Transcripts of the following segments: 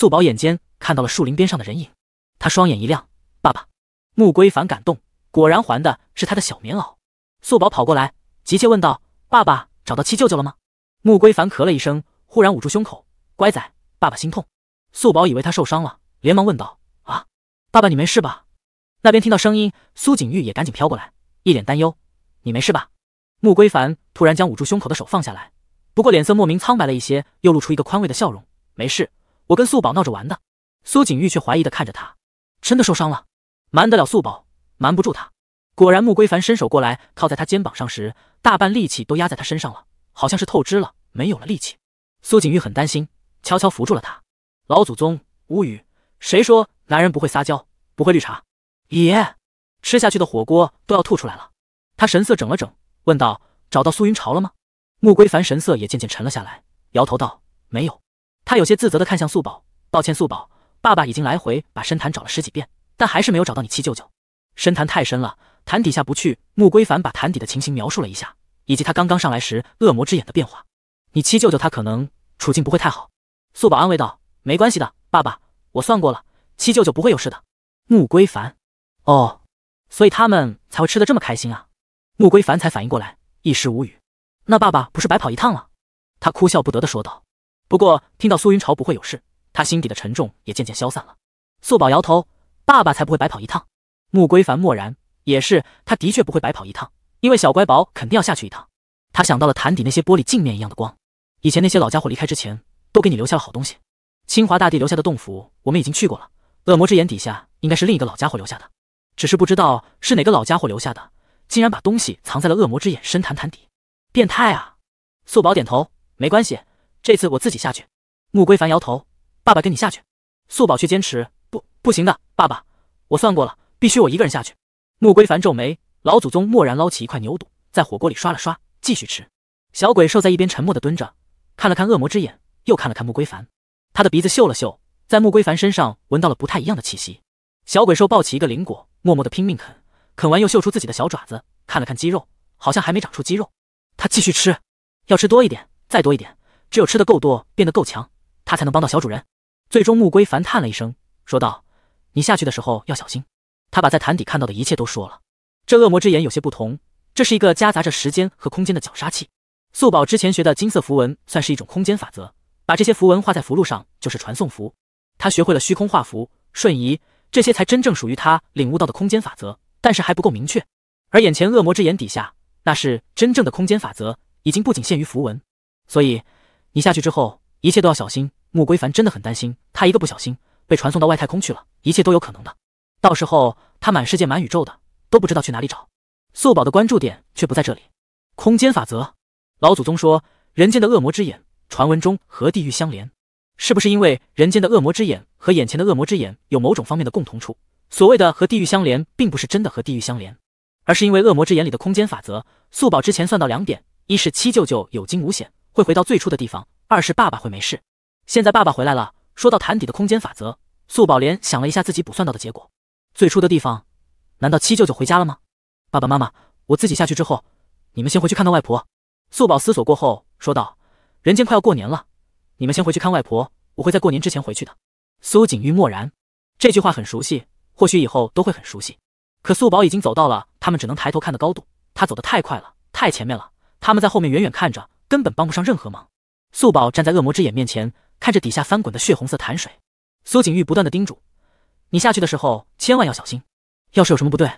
素宝眼尖看到了树林边上的人影，他双眼一亮。爸爸，穆归凡感动，果然还的是他的小棉袄。素宝跑过来，急切问道：“爸爸，找到七舅舅了吗？”穆归凡咳了一声，忽然捂住胸口：“乖仔，爸爸心痛。”素宝以为他受伤了，连忙问道：“啊，爸爸，你没事吧？”那边听到声音，苏锦玉也赶紧飘过来，一脸担忧：“你没事吧？”穆归凡突然将捂住胸口的手放下来，不过脸色莫名苍白了一些，又露出一个宽慰的笑容：“没事。”我跟素宝闹着玩的，苏锦玉却怀疑的看着他，真的受伤了，瞒得了素宝，瞒不住他。果然，穆归凡伸手过来，靠在他肩膀上时，大半力气都压在他身上了，好像是透支了，没有了力气。苏锦玉很担心，悄悄扶住了他。老祖宗，无语，谁说男人不会撒娇，不会绿茶？爷吃下去的火锅都要吐出来了。他神色整了整，问道：“找到苏云朝了吗？”穆归凡神色也渐渐沉了下来，摇头道：“没有。”他有些自责的看向素宝，抱歉，素宝，爸爸已经来回把深潭找了十几遍，但还是没有找到你七舅舅。深潭太深了，潭底下不去。穆归凡把潭底的情形描述了一下，以及他刚刚上来时恶魔之眼的变化。你七舅舅他可能处境不会太好。素宝安慰道：“没关系的，爸爸，我算过了，七舅舅不会有事的。”穆归凡，哦，所以他们才会吃的这么开心啊！穆归凡才反应过来，一时无语。那爸爸不是白跑一趟了？他哭笑不得的说道。不过，听到苏云朝不会有事，他心底的沉重也渐渐消散了。素宝摇头：“爸爸才不会白跑一趟。”穆归凡默然：“也是，他的确不会白跑一趟，因为小乖宝肯定要下去一趟。”他想到了潭底那些玻璃镜面一样的光，以前那些老家伙离开之前都给你留下了好东西。清华大帝留下的洞府我们已经去过了，恶魔之眼底下应该是另一个老家伙留下的，只是不知道是哪个老家伙留下的，竟然把东西藏在了恶魔之眼深潭潭底，变态啊！素宝点头：“没关系。”这次我自己下去。穆归凡摇头，爸爸跟你下去。素宝却坚持，不，不行的，爸爸，我算过了，必须我一个人下去。穆归凡皱眉，老祖宗蓦然捞起一块牛肚，在火锅里刷了刷，继续吃。小鬼兽在一边沉默的蹲着，看了看恶魔之眼，又看了看穆归凡，他的鼻子嗅了嗅，在穆归凡身上闻到了不太一样的气息。小鬼兽抱起一个灵果，默默的拼命啃，啃完又嗅出自己的小爪子，看了看肌肉，好像还没长出肌肉，他继续吃，要吃多一点，再多一点。只有吃的够多，变得够强，他才能帮到小主人。最终，穆归凡叹了一声，说道：“你下去的时候要小心。”他把在潭底看到的一切都说了。这恶魔之眼有些不同，这是一个夹杂着时间和空间的绞杀器。素宝之前学的金色符文算是一种空间法则，把这些符文画在符箓上就是传送符。他学会了虚空画符、瞬移，这些才真正属于他领悟到的空间法则，但是还不够明确。而眼前恶魔之眼底下，那是真正的空间法则，已经不仅限于符文。所以。你下去之后，一切都要小心。穆归凡真的很担心，他一个不小心被传送到外太空去了，一切都有可能的。到时候他满世界满宇宙的都不知道去哪里找。素宝的关注点却不在这里。空间法则，老祖宗说人间的恶魔之眼，传闻中和地狱相连，是不是因为人间的恶魔之眼和眼前的恶魔之眼有某种方面的共同处？所谓的和地狱相连，并不是真的和地狱相连，而是因为恶魔之眼里的空间法则。素宝之前算到两点，一是七舅舅有惊无险。会回到最初的地方。二是爸爸会没事。现在爸爸回来了。说到潭底的空间法则，素宝莲想了一下自己卜算到的结果。最初的地方，难道七舅舅回家了吗？爸爸妈妈，我自己下去之后，你们先回去看看外婆。素宝思索过后说道：“人间快要过年了，你们先回去看外婆，我会在过年之前回去的。”苏锦玉默然。这句话很熟悉，或许以后都会很熟悉。可素宝已经走到了他们只能抬头看的高度，他走得太快了，太前面了，他们在后面远远看着。根本帮不上任何忙。素宝站在恶魔之眼面前，看着底下翻滚的血红色潭水。苏景玉不断的叮嘱：“你下去的时候千万要小心，要是有什么不对，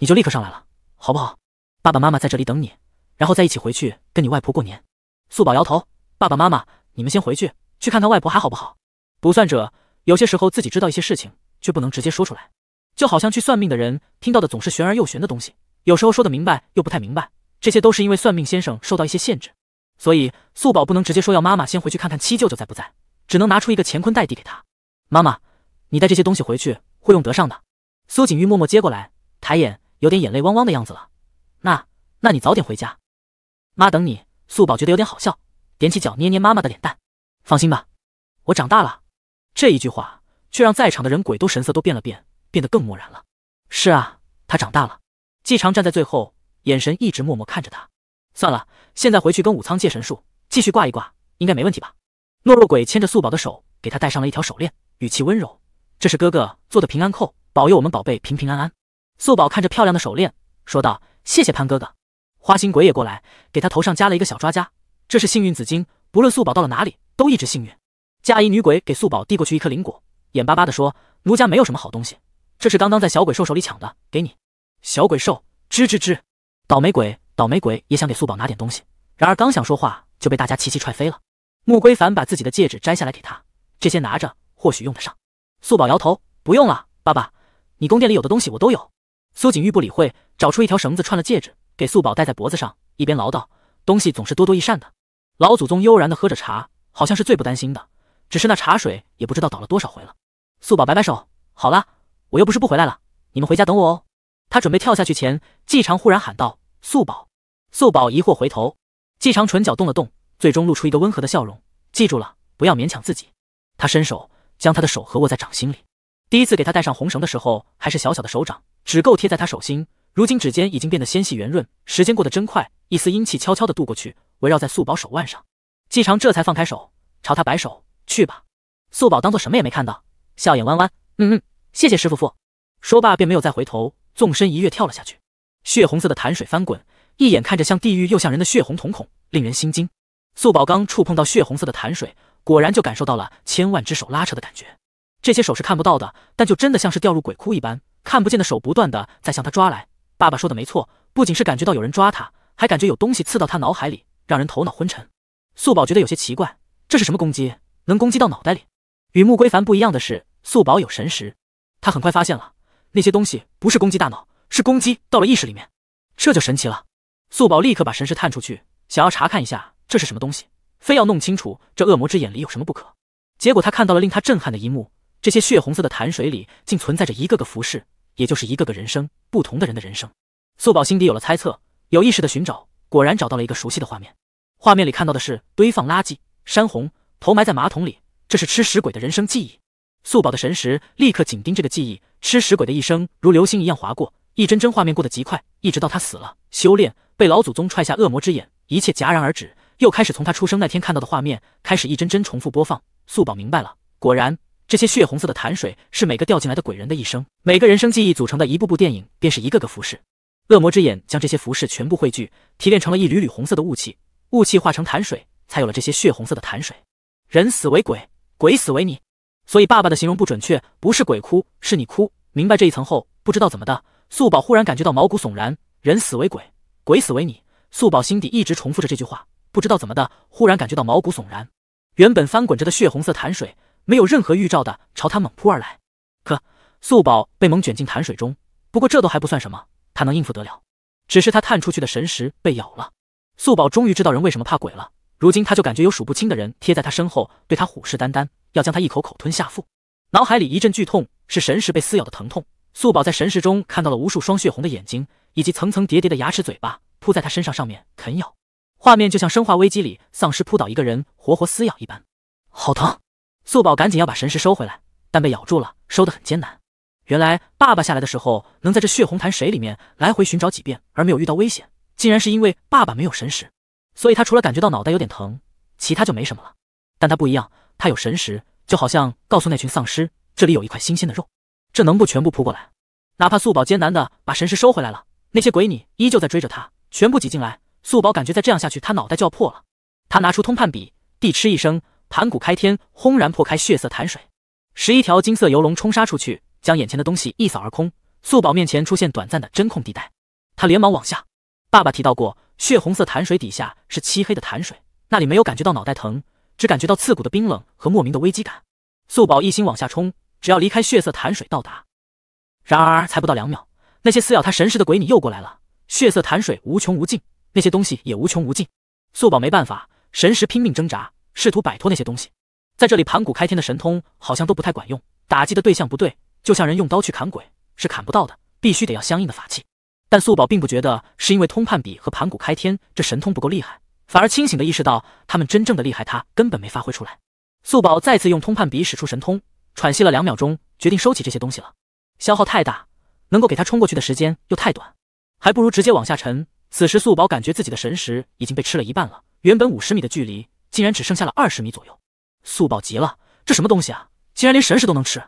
你就立刻上来了，好不好？爸爸妈妈在这里等你，然后再一起回去跟你外婆过年。”素宝摇头：“爸爸妈妈，你们先回去，去看看外婆还好不好？卜算者有些时候自己知道一些事情，却不能直接说出来，就好像去算命的人听到的总是玄而又玄的东西，有时候说的明白又不太明白，这些都是因为算命先生受到一些限制。”所以素宝不能直接说要妈妈先回去看看七舅舅在不在，只能拿出一个乾坤袋递给他。妈妈，你带这些东西回去会用得上的。苏锦玉默默接过来，抬眼有点眼泪汪汪的样子了。那……那你早点回家，妈等你。素宝觉得有点好笑，踮起脚捏捏妈妈的脸蛋。放心吧，我长大了。这一句话却让在场的人鬼都神色都变了变，变得更漠然了。是啊，他长大了。季常站在最后，眼神一直默默看着他。算了，现在回去跟武仓借神术，继续挂一挂，应该没问题吧？懦弱鬼牵着素宝的手，给她戴上了一条手链，语气温柔：“这是哥哥做的平安扣，保佑我们宝贝平平安安。”素宝看着漂亮的手链，说道：“谢谢潘哥哥。”花心鬼也过来，给他头上加了一个小抓夹，这是幸运紫金，不论素宝到了哪里，都一直幸运。嫁衣女鬼给素宝递过去一颗灵果，眼巴巴的说：“奴家没有什么好东西，这是刚刚在小鬼兽手里抢的，给你。”小鬼兽，吱吱吱，倒霉鬼。倒霉鬼也想给素宝拿点东西，然而刚想说话就被大家齐齐踹飞了。穆归凡把自己的戒指摘下来给他，这些拿着或许用得上。素宝摇头，不用了，爸爸，你宫殿里有的东西我都有。苏锦玉不理会，找出一条绳子串了戒指，给素宝戴在脖子上，一边唠叨，东西总是多多益善的。老祖宗悠然的喝着茶，好像是最不担心的，只是那茶水也不知道倒了多少回了。素宝摆摆手，好了，我又不是不回来了，你们回家等我哦。他准备跳下去前，季常忽然喊道。素宝，素宝疑惑回头，季长唇角动了动，最终露出一个温和的笑容。记住了，不要勉强自己。他伸手将他的手合握在掌心里。第一次给他戴上红绳的时候，还是小小的手掌，只够贴在他手心。如今指尖已经变得纤细圆润，时间过得真快。一丝阴气悄悄地渡过去，围绕在素宝手腕上。季长这才放开手，朝他摆手：“去吧。”素宝当做什么也没看到，笑眼弯弯：“嗯嗯，谢谢师父傅。”说罢便没有再回头，纵身一跃跳了下去。血红色的潭水翻滚，一眼看着像地狱又像人的血红瞳孔，令人心惊。素宝刚触碰到血红色的潭水，果然就感受到了千万只手拉扯的感觉。这些手是看不到的，但就真的像是掉入鬼窟一般，看不见的手不断的在向他抓来。爸爸说的没错，不仅是感觉到有人抓他，还感觉有东西刺到他脑海里，让人头脑昏沉。素宝觉得有些奇怪，这是什么攻击？能攻击到脑袋里？与穆归凡不一样的是，素宝有神识，他很快发现了，那些东西不是攻击大脑。是攻击到了意识里面，这就神奇了。素宝立刻把神识探出去，想要查看一下这是什么东西，非要弄清楚这恶魔之眼里有什么不可。结果他看到了令他震撼的一幕：这些血红色的潭水里竟存在着一个个服饰，也就是一个个人生不同的人的人生。素宝心底有了猜测，有意识的寻找，果然找到了一个熟悉的画面。画面里看到的是堆放垃圾、山洪、头埋在马桶里，这是吃屎鬼的人生记忆。素宝的神识立刻紧盯这个记忆，吃屎鬼的一生如流星一样划过。一帧帧画面过得极快，一直到他死了，修炼被老祖宗踹下恶魔之眼，一切戛然而止，又开始从他出生那天看到的画面开始一帧帧重复播放。素宝明白了，果然这些血红色的潭水是每个掉进来的鬼人的一生，每个人生记忆组成的一部部电影，便是一个个服饰。恶魔之眼将这些服饰全部汇聚，提炼成了一缕缕红色的雾气，雾气化成潭水，才有了这些血红色的潭水。人死为鬼，鬼死为你，所以爸爸的形容不准确，不是鬼哭，是你哭。明白这一层后，不知道怎么的。素宝忽然感觉到毛骨悚然，人死为鬼，鬼死为你。素宝心底一直重复着这句话，不知道怎么的，忽然感觉到毛骨悚然。原本翻滚着的血红色潭水，没有任何预兆的朝他猛扑而来。可素宝被猛卷进潭水中，不过这都还不算什么，他能应付得了。只是他探出去的神识被咬了。素宝终于知道人为什么怕鬼了。如今他就感觉有数不清的人贴在他身后，对他虎视眈眈，要将他一口口吞下腹。脑海里一阵剧痛，是神识被撕咬的疼痛。素宝在神石中看到了无数双血红的眼睛，以及层层叠叠的牙齿、嘴巴扑在他身上，上面啃咬，画面就像《生化危机》里丧尸扑倒一个人，活活撕咬一般，好疼！素宝赶紧要把神石收回来，但被咬住了，收得很艰难。原来爸爸下来的时候，能在这血红潭水里面来回寻找几遍而没有遇到危险，竟然是因为爸爸没有神识，所以他除了感觉到脑袋有点疼，其他就没什么了。但他不一样，他有神识，就好像告诉那群丧尸，这里有一块新鲜的肉。这能不全部扑过来？哪怕素宝艰难的把神识收回来了，那些鬼女依旧在追着他，全部挤进来。素宝感觉再这样下去，他脑袋就要破了。他拿出通判笔，地嗤一声，盘古开天轰然破开血色潭水，十一条金色游龙冲杀出去，将眼前的东西一扫而空。素宝面前出现短暂的真空地带，他连忙往下。爸爸提到过，血红色潭水底下是漆黑的潭水，那里没有感觉到脑袋疼，只感觉到刺骨的冰冷和莫名的危机感。素宝一心往下冲。只要离开血色潭水到达，然而才不到两秒，那些撕咬他神识的鬼女又过来了。血色潭水无穷无尽，那些东西也无穷无尽。素宝没办法，神识拼命挣扎，试图摆脱那些东西。在这里，盘古开天的神通好像都不太管用，打击的对象不对，就像人用刀去砍鬼是砍不到的，必须得要相应的法器。但素宝并不觉得是因为通判笔和盘古开天这神通不够厉害，反而清醒的意识到他们真正的厉害他根本没发挥出来。素宝再次用通判笔使出神通。喘息了两秒钟，决定收起这些东西了。消耗太大，能够给他冲过去的时间又太短，还不如直接往下沉。此时素宝感觉自己的神识已经被吃了一半了，原本五十米的距离竟然只剩下了二十米左右。素宝急了，这什么东西啊，竟然连神识都能吃？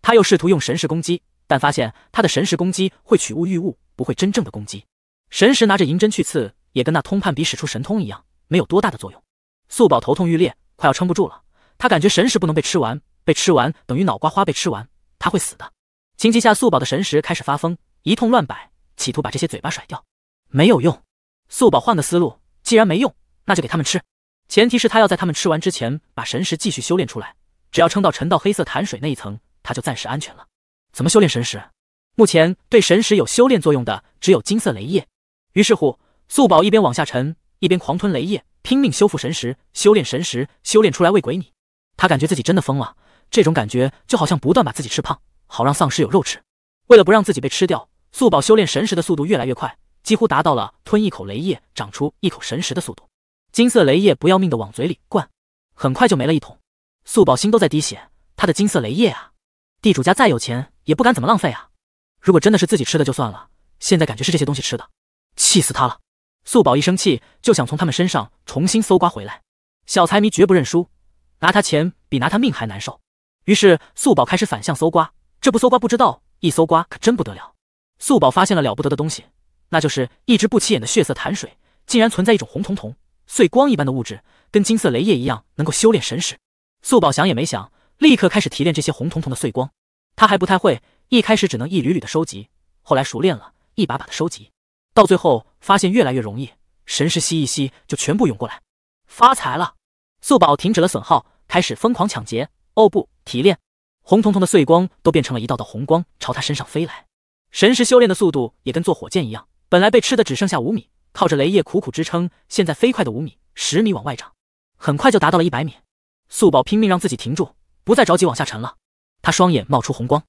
他又试图用神识攻击，但发现他的神识攻击会取物御物，不会真正的攻击。神识拿着银针去刺，也跟那通判比使出神通一样，没有多大的作用。素宝头痛欲裂，快要撑不住了。他感觉神识不能被吃完。被吃完等于脑瓜花被吃完，他会死的。情急下，素宝的神识开始发疯，一通乱摆，企图把这些嘴巴甩掉。没有用，素宝换个思路，既然没用，那就给他们吃。前提是他要在他们吃完之前把神识继续修炼出来。只要撑到沉到黑色潭水那一层，他就暂时安全了。怎么修炼神识？目前对神识有修炼作用的只有金色雷液。于是乎，素宝一边往下沉，一边狂吞雷液，拼命修复神识，修炼神识，修炼出来喂鬼你。他感觉自己真的疯了。这种感觉就好像不断把自己吃胖，好让丧尸有肉吃。为了不让自己被吃掉，素宝修炼神石的速度越来越快，几乎达到了吞一口雷液长出一口神石的速度。金色雷液不要命的往嘴里灌，很快就没了一桶。素宝心都在滴血，他的金色雷液啊！地主家再有钱也不敢怎么浪费啊！如果真的是自己吃的就算了，现在感觉是这些东西吃的，气死他了！素宝一生气就想从他们身上重新搜刮回来。小财迷绝不认输，拿他钱比拿他命还难受。于是素宝开始反向搜刮，这不搜刮不知道，一搜刮可真不得了。素宝发现了了不得的东西，那就是一只不起眼的血色潭水，竟然存在一种红彤彤碎光一般的物质，跟金色雷液一样，能够修炼神识。素宝想也没想，立刻开始提炼这些红彤彤的碎光。他还不太会，一开始只能一缕缕的收集，后来熟练了，一把把的收集，到最后发现越来越容易，神识吸一吸就全部涌过来，发财了！素宝停止了损耗，开始疯狂抢劫。哦不！提炼，红彤彤的碎光都变成了一道道红光朝他身上飞来，神识修炼的速度也跟坐火箭一样，本来被吃的只剩下五米，靠着雷液苦苦支撑，现在飞快的五米、十米往外长，很快就达到了一百米。素宝拼命让自己停住，不再着急往下沉了，他双眼冒出红光，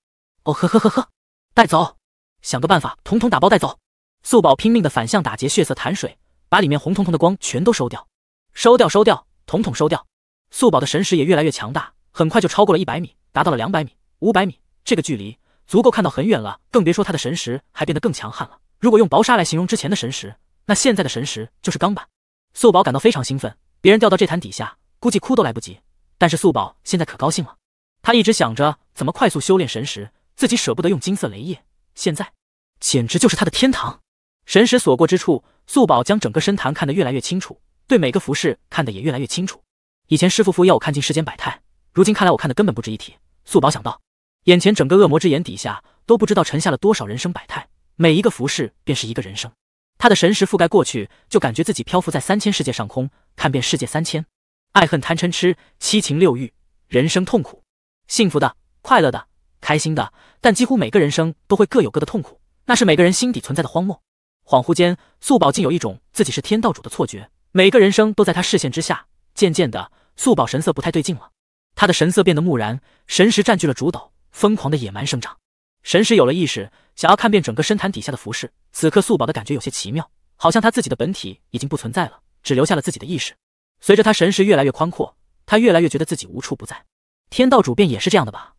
哦呵呵呵呵，带走，想个办法统统打包带走。素宝拼命的反向打劫血色潭水，把里面红彤彤的光全都收掉，收掉收掉，统统收掉。素宝的神识也越来越强大。很快就超过了一百米，达到了两百米、五百米这个距离，足够看到很远了。更别说他的神识还变得更强悍了。如果用薄纱来形容之前的神识，那现在的神识就是钢板。素宝感到非常兴奋，别人掉到这潭底下，估计哭都来不及。但是素宝现在可高兴了，他一直想着怎么快速修炼神识，自己舍不得用金色雷液，现在简直就是他的天堂。神识所过之处，素宝将整个深潭看得越来越清楚，对每个服饰看得也越来越清楚。以前师傅傅要我看尽世间百态。如今看来，我看的根本不值一提。素宝想到，眼前整个恶魔之眼底下，都不知道沉下了多少人生百态。每一个服饰，便是一个人生。他的神识覆盖过去，就感觉自己漂浮在三千世界上空，看遍世界三千，爱恨贪嗔痴，七情六欲，人生痛苦、幸福的、快乐的、开心的，但几乎每个人生都会各有各的痛苦，那是每个人心底存在的荒漠。恍惚间，素宝竟有一种自己是天道主的错觉。每个人生都在他视线之下。渐渐的，素宝神色不太对劲了。他的神色变得木然，神识占据了主导，疯狂的野蛮生长。神识有了意识，想要看遍整个深潭底下的浮世。此刻素宝的感觉有些奇妙，好像他自己的本体已经不存在了，只留下了自己的意识。随着他神识越来越宽阔，他越来越觉得自己无处不在。天道主便也是这样的吧？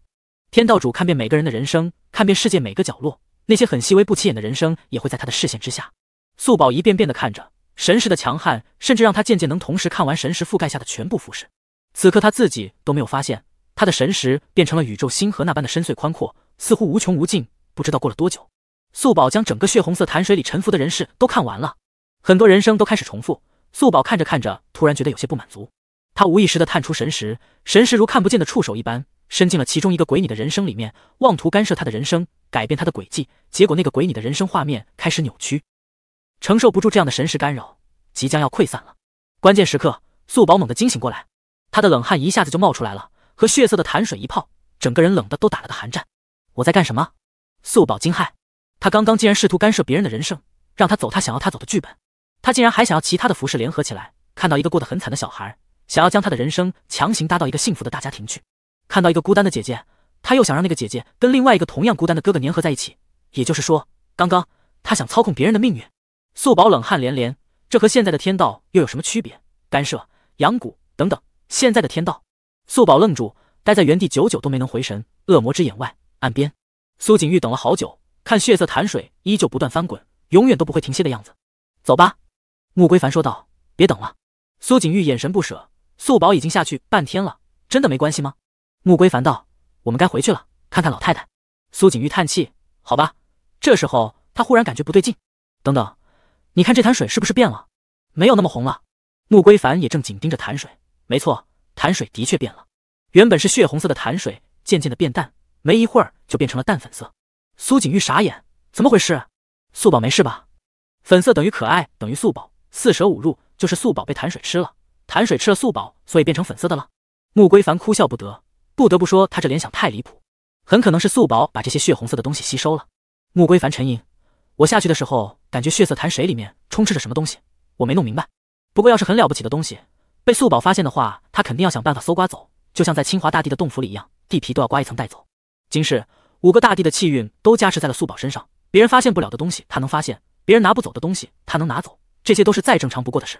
天道主看遍每个人的人生，看遍世界每个角落，那些很细微不起眼的人生也会在他的视线之下。素宝一遍遍的看着，神识的强悍甚至让他渐渐能同时看完神识覆盖下的全部浮世。此刻他自己都没有发现，他的神识变成了宇宙星河那般的深邃宽阔，似乎无穷无尽。不知道过了多久，素宝将整个血红色潭水里沉浮的人世都看完了，很多人生都开始重复。素宝看着看着，突然觉得有些不满足，他无意识的探出神识，神识如看不见的触手一般，伸进了其中一个鬼女的人生里面，妄图干涉她的人生，改变她的轨迹。结果那个鬼女的人生画面开始扭曲，承受不住这样的神识干扰，即将要溃散了。关键时刻，素宝猛地惊醒过来。他的冷汗一下子就冒出来了，和血色的潭水一泡，整个人冷的都打了个寒战。我在干什么？素宝惊骇，他刚刚竟然试图干涉别人的人生，让他走他想要他走的剧本。他竟然还想要其他的服饰联合起来，看到一个过得很惨的小孩，想要将他的人生强行搭到一个幸福的大家庭去；看到一个孤单的姐姐，他又想让那个姐姐跟另外一个同样孤单的哥哥粘合在一起。也就是说，刚刚他想操控别人的命运。素宝冷汗连连，这和现在的天道又有什么区别？干涉、养蛊等等。现在的天道，素宝愣住，待在原地，久久都没能回神。恶魔之眼外，岸边，苏锦玉等了好久，看血色潭水依旧不断翻滚，永远都不会停歇的样子。走吧，穆归凡说道。别等了，苏锦玉眼神不舍。素宝已经下去半天了，真的没关系吗？穆归凡道，我们该回去了，看看老太太。苏锦玉叹气，好吧。这时候他忽然感觉不对劲，等等，你看这潭水是不是变了？没有那么红了。穆归凡也正紧盯着潭水。没错，潭水的确变了。原本是血红色的潭水，渐渐的变淡，没一会儿就变成了淡粉色。苏锦玉傻眼，怎么回事？素宝没事吧？粉色等于可爱，等于素宝，四舍五入就是素宝被潭水吃了。潭水吃了素宝，所以变成粉色的了。穆归凡哭笑不得，不得不说他这联想太离谱。很可能是素宝把这些血红色的东西吸收了。穆归凡沉吟，我下去的时候感觉血色潭水里面充斥着什么东西，我没弄明白。不过要是很了不起的东西。被素宝发现的话，他肯定要想办法搜刮走，就像在清华大地的洞府里一样，地皮都要刮一层带走。今世五个大帝的气运都加持在了素宝身上，别人发现不了的东西他能发现，别人拿不走的东西他能拿走，这些都是再正常不过的事。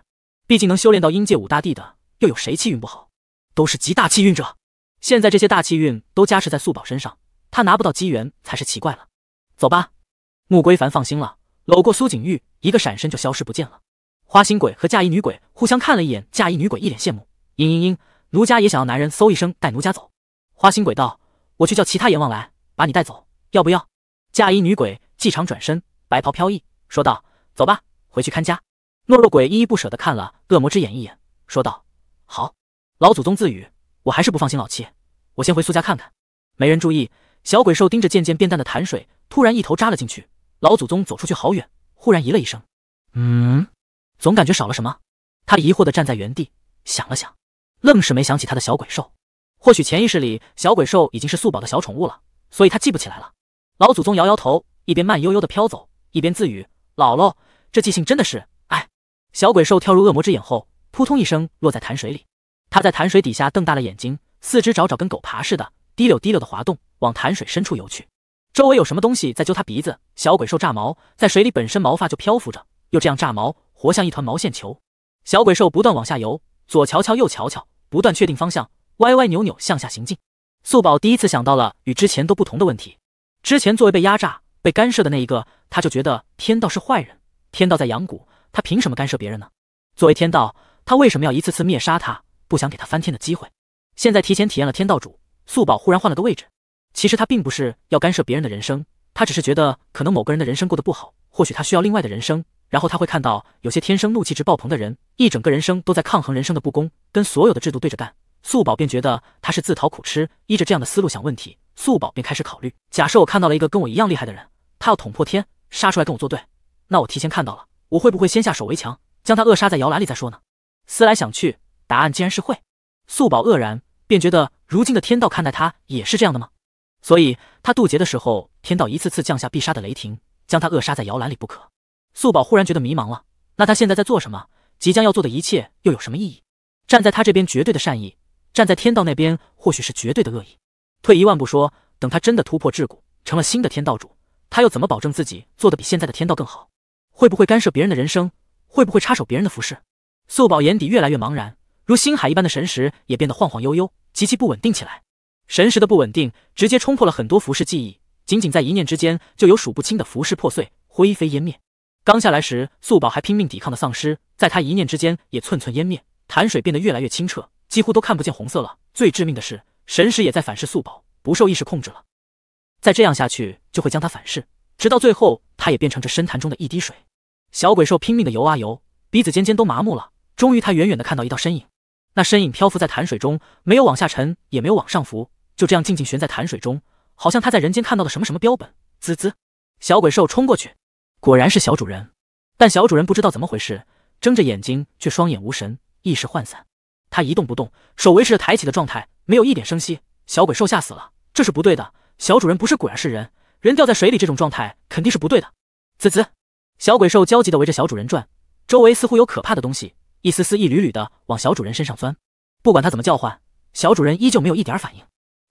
毕竟能修炼到阴界五大帝的，又有谁气运不好？都是极大气运者。现在这些大气运都加持在素宝身上，他拿不到机缘才是奇怪了。走吧，穆归凡放心了，搂过苏锦玉，一个闪身就消失不见了。花心鬼和嫁衣女鬼互相看了一眼，嫁衣女鬼一脸羡慕，嘤嘤嘤，奴家也想要男人，嗖一声带奴家走。花心鬼道：“我去叫其他阎王来，把你带走，要不要？”嫁衣女鬼即场转身，白袍飘逸，说道：“走吧，回去看家。”懦弱鬼依依不舍地看了恶魔之眼一眼，说道：“好。”老祖宗自语：“我还是不放心老七，我先回苏家看看。”没人注意，小鬼兽盯着渐渐变淡的潭水，突然一头扎了进去。老祖宗走出去好远，忽然咦了一声，嗯。总感觉少了什么，他疑惑地站在原地想了想，愣是没想起他的小鬼兽。或许潜意识里，小鬼兽已经是素宝的小宠物了，所以他记不起来了。老祖宗摇摇头，一边慢悠悠地飘走，一边自语：“姥姥，这记性真的是……哎。”小鬼兽跳入恶魔之眼后，扑通一声落在潭水里。它在潭水底下瞪大了眼睛，四肢爪爪跟狗爬似的，滴溜滴溜的滑动，往潭水深处游去。周围有什么东西在揪他鼻子？小鬼兽炸毛，在水里本身毛发就漂浮着，又这样炸毛。活像一团毛线球，小鬼兽不断往下游，左瞧瞧，右瞧瞧，不断确定方向，歪歪扭扭向下行进。素宝第一次想到了与之前都不同的问题。之前作为被压榨、被干涉的那一个，他就觉得天道是坏人。天道在阳谷，他凭什么干涉别人呢？作为天道，他为什么要一次次灭杀他，不想给他翻天的机会？现在提前体验了天道主，素宝忽然换了个位置。其实他并不是要干涉别人的人生，他只是觉得可能某个人的人生过得不好，或许他需要另外的人生。然后他会看到有些天生怒气值爆棚的人，一整个人生都在抗衡人生的不公，跟所有的制度对着干。素宝便觉得他是自讨苦吃，依着这样的思路想问题，素宝便开始考虑：假设我看到了一个跟我一样厉害的人，他要捅破天，杀出来跟我作对，那我提前看到了，我会不会先下手为强，将他扼杀在摇篮里再说呢？思来想去，答案竟然是会。素宝愕然，便觉得如今的天道看待他也是这样的吗？所以他渡劫的时候，天道一次次降下必杀的雷霆，将他扼杀在摇篮里不可。素宝忽然觉得迷茫了，那他现在在做什么？即将要做的一切又有什么意义？站在他这边，绝对的善意；站在天道那边，或许是绝对的恶意。退一万步说，等他真的突破桎梏，成了新的天道主，他又怎么保证自己做的比现在的天道更好？会不会干涉别人的人生？会不会插手别人的服饰？素宝眼底越来越茫然，如星海一般的神识也变得晃晃悠悠，极其不稳定起来。神识的不稳定直接冲破了很多服饰记忆，仅仅在一念之间，就有数不清的服饰破碎，灰飞烟灭。刚下来时，素宝还拼命抵抗的丧尸，在他一念之间也寸寸湮灭。潭水变得越来越清澈，几乎都看不见红色了。最致命的是，神识也在反噬素宝，不受意识控制了。再这样下去，就会将他反噬，直到最后，他也变成这深潭中的一滴水。小鬼兽拼命的游啊游，鼻子尖尖都麻木了。终于，他远远的看到一道身影，那身影漂浮在潭水中，没有往下沉，也没有往上浮，就这样静静悬在潭水中，好像他在人间看到的什么什么标本。滋滋，小鬼兽冲过去。果然是小主人，但小主人不知道怎么回事，睁着眼睛却双眼无神，意识涣散。他一动不动，手维持着抬起的状态，没有一点声息。小鬼兽吓死了，这是不对的。小主人不是鬼而是人，人掉在水里这种状态肯定是不对的。滋滋，小鬼兽焦急地围着小主人转，周围似乎有可怕的东西，一丝丝、一缕缕的往小主人身上钻。不管他怎么叫唤，小主人依旧没有一点反应。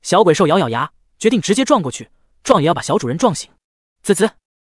小鬼兽咬咬牙，决定直接撞过去，撞也要把小主人撞醒。滋滋。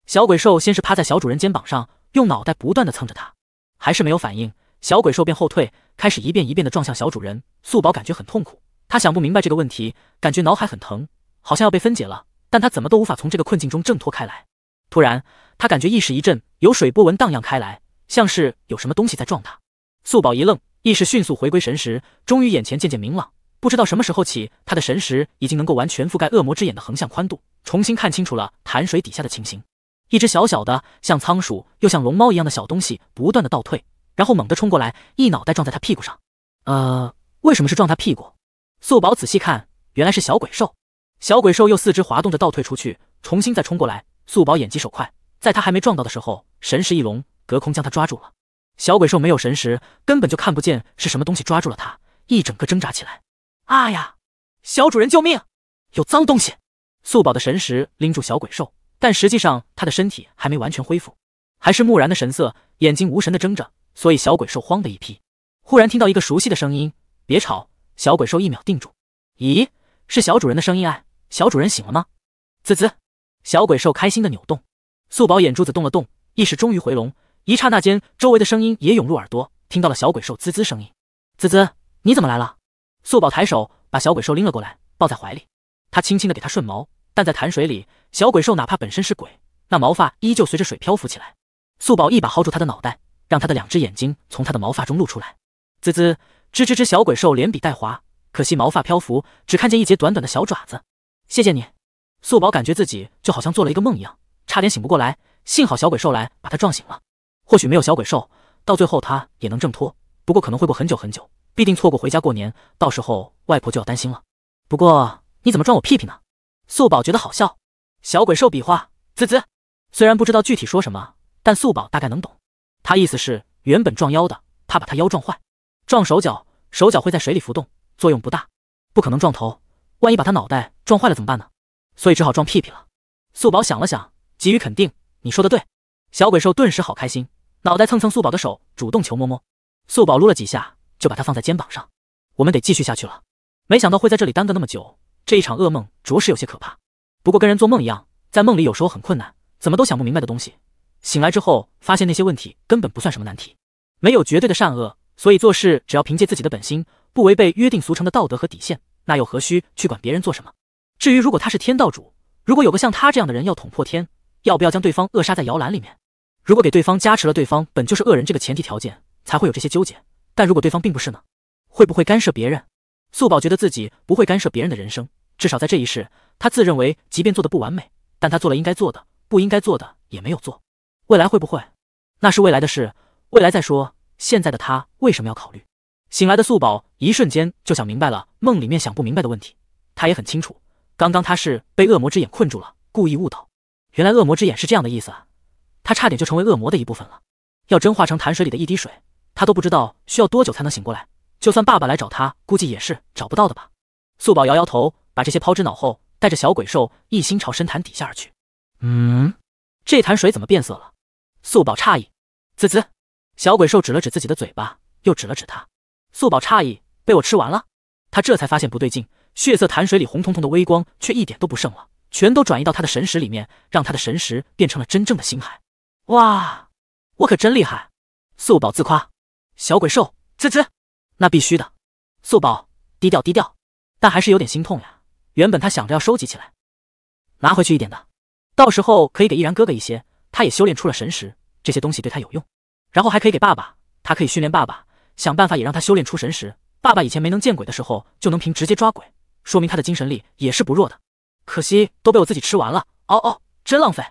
小鬼兽先是趴在小主人肩膀上，用脑袋不断的蹭着他，还是没有反应。小鬼兽便后退，开始一遍一遍的撞向小主人。素宝感觉很痛苦，他想不明白这个问题，感觉脑海很疼，好像要被分解了。但他怎么都无法从这个困境中挣脱开来。突然，他感觉意识一震，有水波纹荡漾开来，像是有什么东西在撞他。素宝一愣，意识迅速回归神识，终于眼前渐渐明朗。不知道什么时候起，他的神识已经能够完全覆盖恶魔之眼的横向宽度，重新看清楚了潭水底下的情形。一只小小的，像仓鼠又像龙猫一样的小东西，不断的倒退，然后猛地冲过来，一脑袋撞在他屁股上。呃，为什么是撞他屁股？素宝仔细看，原来是小鬼兽。小鬼兽又四肢滑动着倒退出去，重新再冲过来。素宝眼疾手快，在他还没撞到的时候，神识一龙，隔空将他抓住了。小鬼兽没有神识，根本就看不见是什么东西抓住了他，一整个挣扎起来。啊呀，小主人救命！有脏东西。素宝的神识拎住小鬼兽。但实际上，他的身体还没完全恢复，还是木然的神色，眼睛无神的睁着，所以小鬼兽慌的一批。忽然听到一个熟悉的声音：“别吵！”小鬼兽一秒定住。咦，是小主人的声音哎，小主人醒了吗？滋滋，小鬼兽开心的扭动。素宝眼珠子动了动，意识终于回笼，一刹那间，周围的声音也涌入耳朵，听到了小鬼兽滋滋声音。滋滋，你怎么来了？素宝抬手把小鬼兽拎了过来，抱在怀里。他轻轻的给他顺毛，但在潭水里。小鬼兽哪怕本身是鬼，那毛发依旧随着水漂浮起来。素宝一把薅住他的脑袋，让他的两只眼睛从他的毛发中露出来。滋滋，吱吱吱，小鬼兽连笔带划，可惜毛发漂浮，只看见一截短短的小爪子。谢谢你，素宝，感觉自己就好像做了一个梦一样，差点醒不过来。幸好小鬼兽来把他撞醒了。或许没有小鬼兽，到最后他也能挣脱，不过可能会过很久很久，必定错过回家过年，到时候外婆就要担心了。不过你怎么撞我屁屁呢？素宝觉得好笑。小鬼兽比划，滋滋。虽然不知道具体说什么，但素宝大概能懂。他意思是，原本撞腰的，怕把他腰撞坏，撞手脚，手脚会在水里浮动，作用不大，不可能撞头。万一把他脑袋撞坏了怎么办呢？所以只好撞屁屁了。素宝想了想，给予肯定，你说的对。小鬼兽顿时好开心，脑袋蹭蹭素宝的手，主动求摸摸。素宝撸了几下，就把他放在肩膀上。我们得继续下去了。没想到会在这里耽搁那么久，这一场噩梦着实有些可怕。不过跟人做梦一样，在梦里有时候很困难，怎么都想不明白的东西，醒来之后发现那些问题根本不算什么难题。没有绝对的善恶，所以做事只要凭借自己的本心，不违背约定俗成的道德和底线，那又何须去管别人做什么？至于如果他是天道主，如果有个像他这样的人要捅破天，要不要将对方扼杀在摇篮里面？如果给对方加持了对方本就是恶人这个前提条件，才会有这些纠结。但如果对方并不是呢？会不会干涉别人？素宝觉得自己不会干涉别人的人生。至少在这一世，他自认为即便做的不完美，但他做了应该做的，不应该做的也没有做。未来会不会？那是未来的事，未来再说。现在的他为什么要考虑？醒来的素宝一瞬间就想明白了梦里面想不明白的问题。他也很清楚，刚刚他是被恶魔之眼困住了，故意误导。原来恶魔之眼是这样的意思。他差点就成为恶魔的一部分了。要真化成潭水里的一滴水，他都不知道需要多久才能醒过来。就算爸爸来找他，估计也是找不到的吧。素宝摇摇头。把这些抛之脑后，带着小鬼兽一心朝深潭底下而去。嗯，这潭水怎么变色了？素宝诧异。滋滋，小鬼兽指了指自己的嘴巴，又指了指他。素宝诧异，被我吃完了？他这才发现不对劲，血色潭水里红彤彤的微光却一点都不剩了，全都转移到他的神识里面，让他的神识变成了真正的星海。哇，我可真厉害！素宝自夸。小鬼兽滋滋，那必须的。素宝低调低调，但还是有点心痛呀。原本他想着要收集起来，拿回去一点的，到时候可以给毅然哥哥一些，他也修炼出了神识，这些东西对他有用。然后还可以给爸爸，他可以训练爸爸，想办法也让他修炼出神识。爸爸以前没能见鬼的时候，就能凭直接抓鬼，说明他的精神力也是不弱的。可惜都被我自己吃完了，哦哦，真浪费，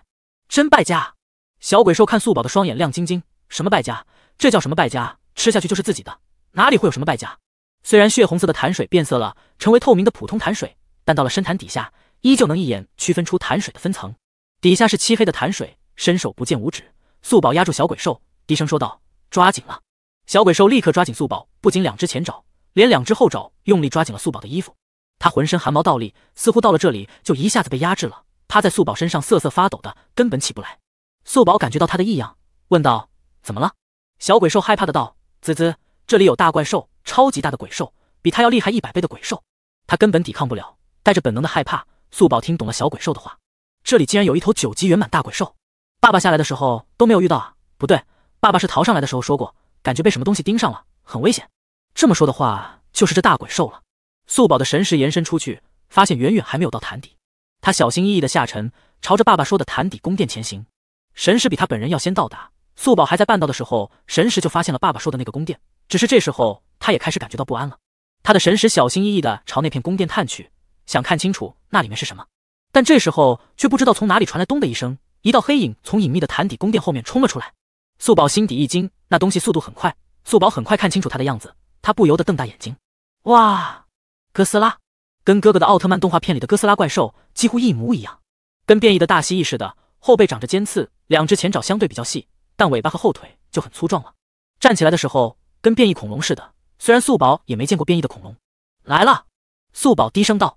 真败家！小鬼兽看素宝的双眼亮晶晶，什么败家？这叫什么败家？吃下去就是自己的，哪里会有什么败家？虽然血红色的潭水变色了，成为透明的普通潭水。但到了深潭底下，依旧能一眼区分出潭水的分层。底下是漆黑的潭水，伸手不见五指。素宝压住小鬼兽，低声说道：“抓紧了！”小鬼兽立刻抓紧素宝，不仅两只前爪，连两只后爪用力抓紧了素宝的衣服。他浑身汗毛倒立，似乎到了这里就一下子被压制了，趴在素宝身上瑟瑟发抖的，根本起不来。素宝感觉到他的异样，问道：“怎么了？”小鬼兽害怕的道：“滋滋，这里有大怪兽，超级大的鬼兽，比他要厉害一百倍的鬼兽，他根本抵抗不了。”带着本能的害怕，素宝听懂了小鬼兽的话。这里竟然有一头九级圆满大鬼兽！爸爸下来的时候都没有遇到啊？不对，爸爸是逃上来的时候说过，感觉被什么东西盯上了，很危险。这么说的话，就是这大鬼兽了。素宝的神识延伸出去，发现远远还没有到潭底。他小心翼翼的下沉，朝着爸爸说的潭底宫殿前行。神识比他本人要先到达。素宝还在半道的时候，神识就发现了爸爸说的那个宫殿。只是这时候，他也开始感觉到不安了。他的神识小心翼翼的朝那片宫殿探去。想看清楚那里面是什么，但这时候却不知道从哪里传来咚的一声，一道黑影从隐秘的潭底宫殿后面冲了出来。素宝心底一惊，那东西速度很快。素宝很快看清楚它的样子，他不由得瞪大眼睛，哇，哥斯拉，跟哥哥的奥特曼动画片里的哥斯拉怪兽几乎一模一样，跟变异的大蜥蜴似的，后背长着尖刺，两只前爪相对比较细，但尾巴和后腿就很粗壮了。站起来的时候跟变异恐龙似的，虽然素宝也没见过变异的恐龙。来了，素宝低声道。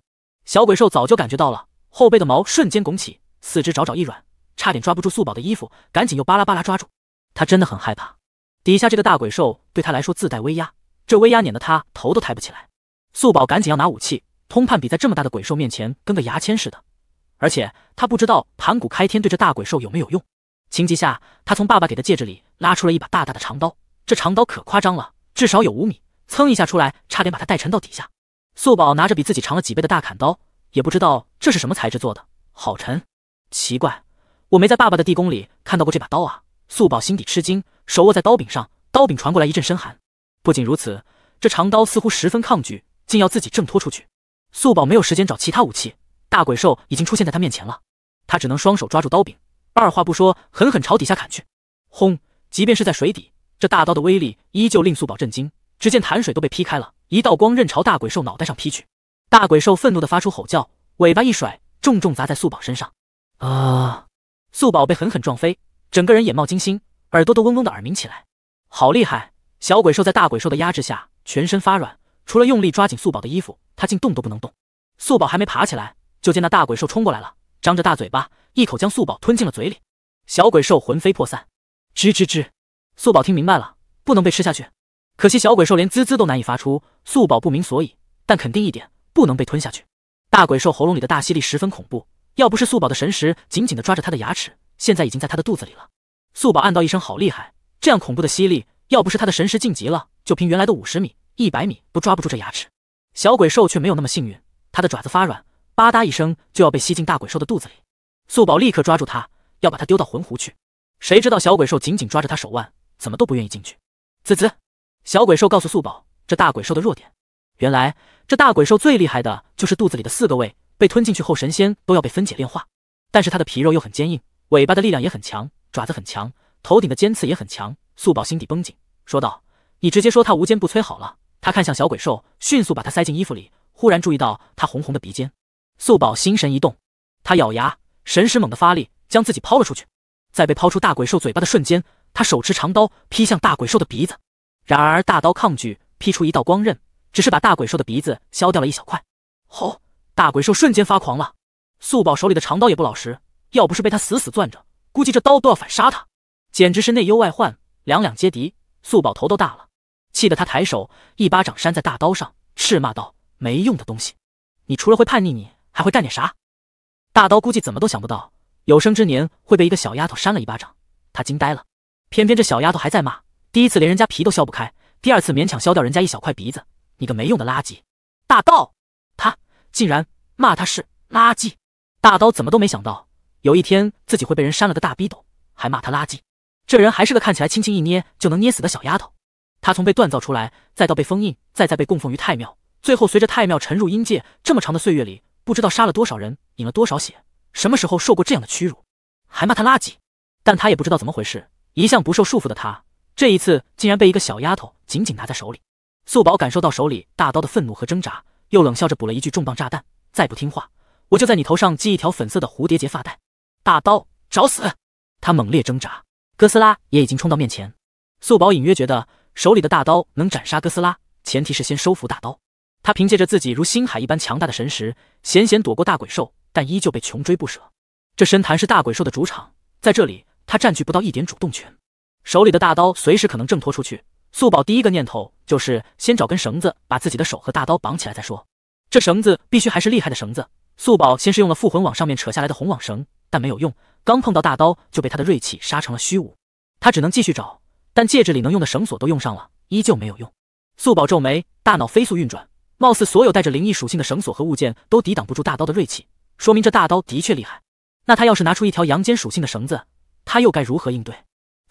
小鬼兽早就感觉到了，后背的毛瞬间拱起，四肢爪爪一软，差点抓不住素宝的衣服，赶紧又巴拉巴拉抓住。他真的很害怕，底下这个大鬼兽对他来说自带威压，这威压碾得他头都抬不起来。素宝赶紧要拿武器，通判比在这么大的鬼兽面前跟个牙签似的，而且他不知道盘古开天对这大鬼兽有没有用。情急下，他从爸爸给的戒指里拉出了一把大大的长刀，这长刀可夸张了，至少有五米，噌一下出来，差点把他带沉到底下。素宝拿着比自己长了几倍的大砍刀，也不知道这是什么材质做的，好沉。奇怪，我没在爸爸的地宫里看到过这把刀啊！素宝心底吃惊，手握在刀柄上，刀柄传过来一阵深寒。不仅如此，这长刀似乎十分抗拒，竟要自己挣脱出去。素宝没有时间找其他武器，大鬼兽已经出现在他面前了，他只能双手抓住刀柄，二话不说，狠狠朝底下砍去。轰！即便是在水底，这大刀的威力依旧令素宝震惊。只见潭水都被劈开了，一道光刃朝大鬼兽脑袋上劈去。大鬼兽愤怒地发出吼叫，尾巴一甩，重重砸在素宝身上。啊！素宝被狠狠撞飞，整个人眼冒金星，耳朵都嗡嗡的耳鸣起来。好厉害！小鬼兽在大鬼兽的压制下，全身发软，除了用力抓紧素宝的衣服，它竟动都不能动。素宝还没爬起来，就见那大鬼兽冲过来了，张着大嘴巴，一口将素宝吞进了嘴里。小鬼兽魂飞魄散。吱吱吱！素宝听明白了，不能被吃下去。可惜小鬼兽连滋滋都难以发出，素宝不明所以，但肯定一点，不能被吞下去。大鬼兽喉咙里的大吸力十分恐怖，要不是素宝的神识紧紧地抓着它的牙齿，现在已经在他的肚子里了。素宝暗道一声好厉害，这样恐怖的吸力，要不是他的神识晋级了，就凭原来的五十米、一百米都抓不住这牙齿。小鬼兽却没有那么幸运，它的爪子发软，吧嗒一声就要被吸进大鬼兽的肚子里。素宝立刻抓住它，要把它丢到魂湖去。谁知道小鬼兽紧紧抓着他手腕，怎么都不愿意进去。滋滋。小鬼兽告诉素宝，这大鬼兽的弱点。原来这大鬼兽最厉害的就是肚子里的四个胃，被吞进去后神仙都要被分解炼化。但是它的皮肉又很坚硬，尾巴的力量也很强，爪子很强，头顶的尖刺也很强。素宝心底绷紧，说道：“你直接说它无坚不摧好了。”他看向小鬼兽，迅速把它塞进衣服里。忽然注意到它红红的鼻尖，素宝心神一动，他咬牙，神识猛地发力，将自己抛了出去。在被抛出大鬼兽嘴巴的瞬间，他手持长刀劈向大鬼兽的鼻子。然而大刀抗拒，劈出一道光刃，只是把大鬼兽的鼻子削掉了一小块。吼！大鬼兽瞬间发狂了。素宝手里的长刀也不老实，要不是被他死死攥着，估计这刀都要反杀他。简直是内忧外患，两两皆敌。素宝头都大了，气得他抬手一巴掌扇在大刀上，斥骂道：“没用的东西，你除了会叛逆，你还会干点啥？”大刀估计怎么都想不到，有生之年会被一个小丫头扇了一巴掌，他惊呆了。偏偏这小丫头还在骂。第一次连人家皮都削不开，第二次勉强削掉人家一小块鼻子，你个没用的垃圾！大刀，他竟然骂他是垃圾！大刀怎么都没想到，有一天自己会被人扇了个大逼斗，还骂他垃圾。这人还是个看起来轻轻一捏就能捏死的小丫头。他从被锻造出来，再到被封印，再再被供奉于太庙，最后随着太庙沉入阴界，这么长的岁月里，不知道杀了多少人，饮了多少血，什么时候受过这样的屈辱，还骂他垃圾？但他也不知道怎么回事，一向不受束缚的他。这一次竟然被一个小丫头紧紧拿在手里，素宝感受到手里大刀的愤怒和挣扎，又冷笑着补了一句：“重磅炸弹，再不听话，我就在你头上系一条粉色的蝴蝶结发带。”大刀找死！他猛烈挣扎，哥斯拉也已经冲到面前。素宝隐约觉得手里的大刀能斩杀哥斯拉，前提是先收服大刀。他凭借着自己如星海一般强大的神识，险险躲过大鬼兽，但依旧被穷追不舍。这深潭是大鬼兽的主场，在这里他占据不到一点主动权。手里的大刀随时可能挣脱出去，素宝第一个念头就是先找根绳子把自己的手和大刀绑起来再说。这绳子必须还是厉害的绳子。素宝先是用了附魂网上面扯下来的红网绳，但没有用，刚碰到大刀就被他的锐气杀成了虚无。他只能继续找，但戒指里能用的绳索都用上了，依旧没有用。素宝皱眉，大脑飞速运转，貌似所有带着灵异属性的绳索和物件都抵挡不住大刀的锐气，说明这大刀的确厉害。那他要是拿出一条阳间属性的绳子，他又该如何应对？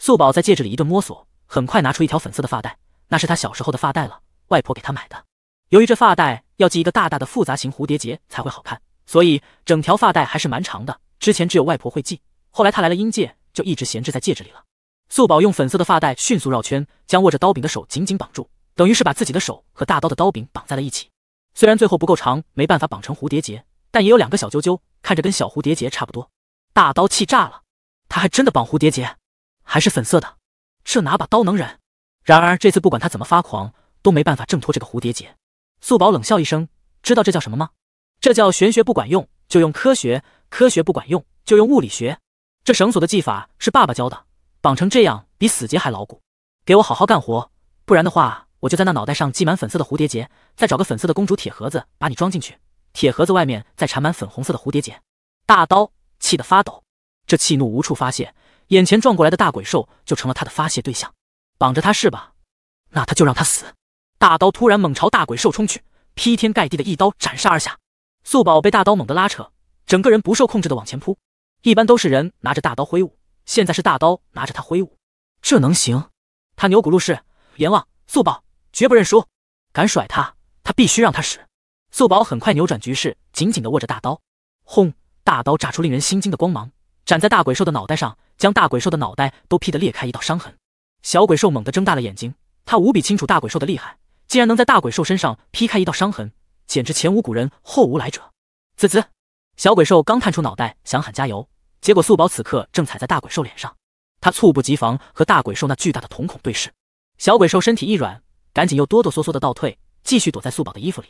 素宝在戒指里一顿摸索，很快拿出一条粉色的发带，那是她小时候的发带了，外婆给她买的。由于这发带要系一个大大的复杂型蝴蝶结才会好看，所以整条发带还是蛮长的。之前只有外婆会系，后来她来了阴界就一直闲置在戒指里了。素宝用粉色的发带迅速绕圈，将握着刀柄的手紧紧绑住，等于是把自己的手和大刀的刀柄绑在了一起。虽然最后不够长，没办法绑成蝴蝶结，但也有两个小揪揪，看着跟小蝴蝶结差不多。大刀气炸了，他还真的绑蝴蝶结！还是粉色的，这哪把刀能忍？然而这次不管他怎么发狂，都没办法挣脱这个蝴蝶结。素宝冷笑一声，知道这叫什么吗？这叫玄学不管用，就用科学；科学不管用，就用物理学。这绳索的技法是爸爸教的，绑成这样比死结还牢固。给我好好干活，不然的话，我就在那脑袋上系满粉色的蝴蝶结，再找个粉色的公主铁盒子把你装进去，铁盒子外面再缠满粉红色的蝴蝶结。大刀气得发抖，这气怒无处发泄。眼前撞过来的大鬼兽就成了他的发泄对象，绑着他是吧？那他就让他死！大刀突然猛朝大鬼兽冲去，劈天盖地的一刀斩杀而下。素宝被大刀猛的拉扯，整个人不受控制的往前扑。一般都是人拿着大刀挥舞，现在是大刀拿着他挥舞，这能行？他牛骨露氏阎王素宝绝不认输，敢甩他，他必须让他死！素宝很快扭转局势，紧紧的握着大刀，轰！大刀炸出令人心惊的光芒。斩在大鬼兽的脑袋上，将大鬼兽的脑袋都劈得裂开一道伤痕。小鬼兽猛地睁大了眼睛，他无比清楚大鬼兽的厉害，竟然能在大鬼兽身上劈开一道伤痕，简直前无古人后无来者。滋滋，小鬼兽刚探出脑袋想喊加油，结果素宝此刻正踩在大鬼兽脸上，他猝不及防和大鬼兽那巨大的瞳孔对视，小鬼兽身体一软，赶紧又哆哆嗦嗦地倒退，继续躲在素宝的衣服里。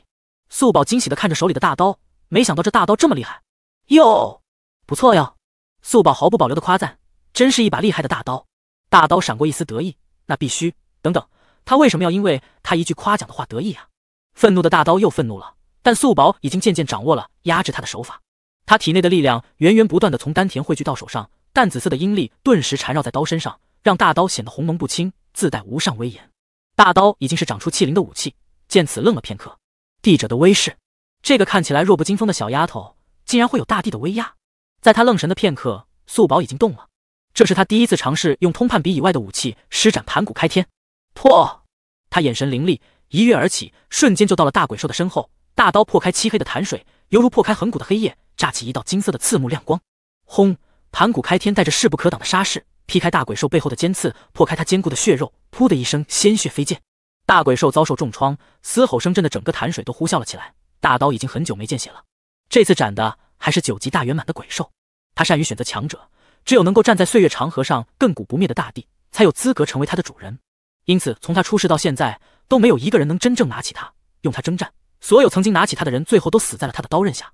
素宝惊喜地看着手里的大刀，没想到这大刀这么厉害，哟，不错哟。素宝毫不保留的夸赞，真是一把厉害的大刀。大刀闪过一丝得意，那必须等等，他为什么要因为他一句夸奖的话得意啊？愤怒的大刀又愤怒了，但素宝已经渐渐掌握了压制他的手法。他体内的力量源源不断的从丹田汇聚到手上，淡紫色的阴力顿时缠绕在刀身上，让大刀显得鸿蒙不清，自带无上威严。大刀已经是长出器灵的武器，见此愣了片刻。帝者的威势，这个看起来弱不禁风的小丫头，竟然会有大帝的威压。在他愣神的片刻，素宝已经动了。这是他第一次尝试用通判笔以外的武器施展盘古开天破。他眼神凌厉，一跃而起，瞬间就到了大鬼兽的身后，大刀破开漆黑的潭水，犹如破开恒古的黑夜，炸起一道金色的刺目亮光。轰！盘古开天带着势不可挡的杀势，劈开大鬼兽背后的尖刺，破开它坚固的血肉，噗的一声，鲜血飞溅。大鬼兽遭受重创，嘶吼声震得整个潭水都呼啸了起来。大刀已经很久没见血了，这次斩的。还是九级大圆满的鬼兽，他善于选择强者，只有能够站在岁月长河上亘古不灭的大地，才有资格成为他的主人。因此，从他出世到现在，都没有一个人能真正拿起他，用他征战。所有曾经拿起他的人，最后都死在了他的刀刃下。